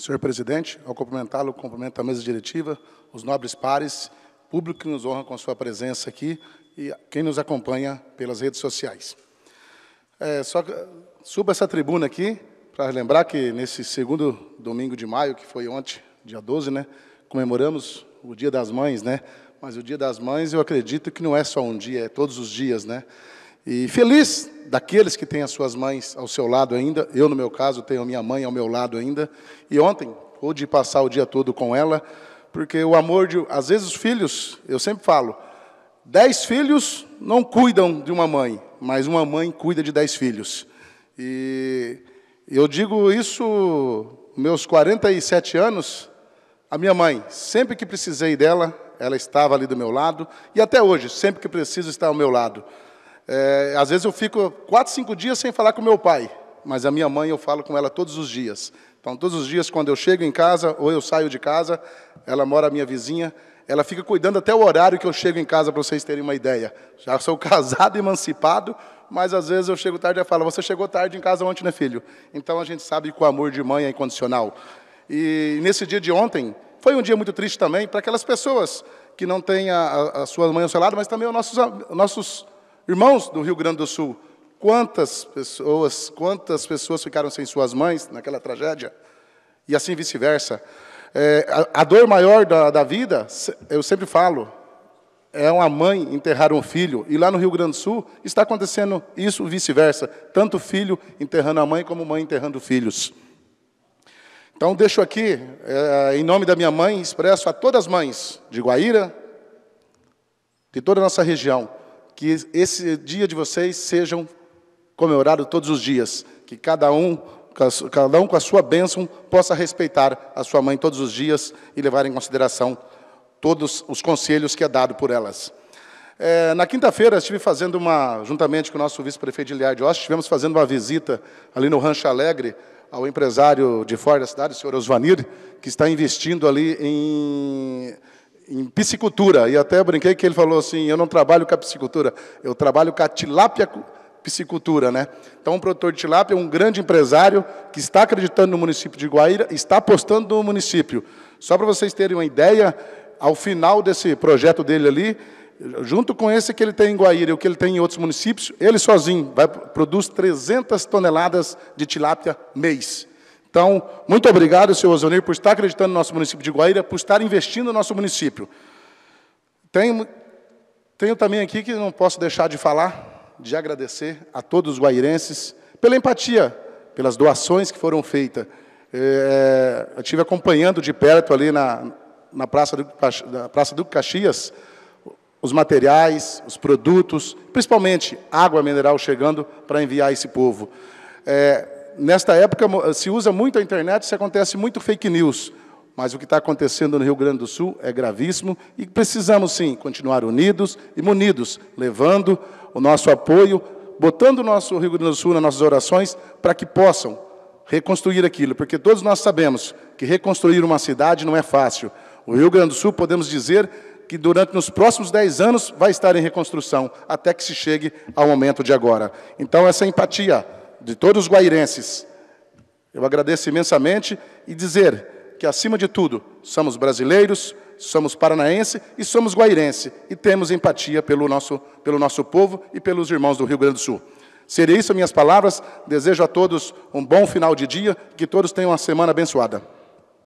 Senhor presidente, ao cumprimentá-lo, cumprimento a mesa diretiva, os nobres pares, público que nos honra com a sua presença aqui e quem nos acompanha pelas redes sociais. É, só suba essa tribuna aqui para lembrar que nesse segundo domingo de maio, que foi ontem, dia 12, né, comemoramos o Dia das Mães, né? Mas o Dia das Mães, eu acredito que não é só um dia, é todos os dias, né? E feliz daqueles que têm as suas mães ao seu lado ainda. Eu, no meu caso, tenho minha mãe ao meu lado ainda. E ontem pude passar o dia todo com ela, porque o amor de. Às vezes, os filhos, eu sempre falo, dez filhos não cuidam de uma mãe, mas uma mãe cuida de dez filhos. E eu digo isso, meus 47 anos, a minha mãe, sempre que precisei dela, ela estava ali do meu lado, e até hoje, sempre que preciso, está ao meu lado. É, às vezes eu fico quatro, cinco dias sem falar com meu pai, mas a minha mãe eu falo com ela todos os dias. Então, todos os dias, quando eu chego em casa ou eu saio de casa, ela mora minha vizinha, ela fica cuidando até o horário que eu chego em casa, para vocês terem uma ideia. Já sou casado, emancipado, mas às vezes eu chego tarde e falo: Você chegou tarde em casa ontem, né, filho? Então a gente sabe que o amor de mãe é incondicional. E nesse dia de ontem, foi um dia muito triste também para aquelas pessoas que não têm a, a, a sua mãe ao seu lado, mas também os nossos, nossos Irmãos do Rio Grande do Sul, quantas pessoas, quantas pessoas ficaram sem suas mães naquela tragédia? E assim vice-versa. É, a, a, dor maior da, da vida, eu sempre falo, é uma mãe enterrar um filho. E lá no Rio Grande do Sul está acontecendo isso vice-versa. Tanto filho enterrando a mãe, como mãe enterrando filhos. Então, deixo aqui, é, em nome da minha mãe, expresso a todas as mães de Guaíra, de toda a nossa região, que esse dia de vocês sejam comemorado todos os dias, que cada um cada um com a sua bênção possa respeitar a sua mãe todos os dias e levar em consideração todos os conselhos que é dado por elas. É, na quinta-feira estive fazendo uma, juntamente com o nosso vice-prefeito Liar de Oste, estivemos fazendo uma visita ali no Rancho Alegre ao empresário de fora da cidade, o senhor Osvanir, que está investindo ali em em piscicultura. E até brinquei que ele falou assim: eu não trabalho com a piscicultura, eu trabalho com a tilápia piscicultura, né? Então, um produtor de tilápia é um grande empresário que está acreditando no município de Guaíra, está apostando no município. Só para vocês terem uma ideia, ao final desse projeto dele ali, junto com esse que ele tem em Guaíra e o que ele tem em outros municípios, ele sozinho vai, produz 300 toneladas de tilápia mês. Então, muito obrigado, senhor Osanir, por estar acreditando no nosso município de Guaíra, por estar investindo no nosso município. Tenho, tenho também aqui que não posso deixar de falar, de agradecer a todos os guairenses pela empatia, pelas doações que foram feitas. É, eu estive acompanhando de perto ali na, na Praça, do, na Praça do Caxias os materiais, os produtos, principalmente água mineral chegando para enviar esse povo. É, nesta época eh, se usa muito a internet, se acontece muito fake news, mas o que está acontecendo no Rio Grande do Sul é gravíssimo e precisamos sim continuar unidos e munidos, levando o nosso apoio, botando o nosso Rio Grande do Sul nas nossas orações para que possam reconstruir aquilo, porque todos nós sabemos que reconstruir uma cidade não é fácil. O Rio Grande do Sul podemos dizer que durante nos próximos 10 anos vai estar em reconstrução, até que se chegue ao momento de agora. Então, essa empatia de todos os guairenses. Eu agradeço imensamente e dizer que, acima de tudo, somos brasileiros, somos paranaense e somos guairense e temos empatia pelo nosso, pelo nosso povo e pelos irmãos do Rio Grande do Sul. Seria isso minhas palavras. Desejo a todos um bom final de dia, que todos tenham uma semana abençoada.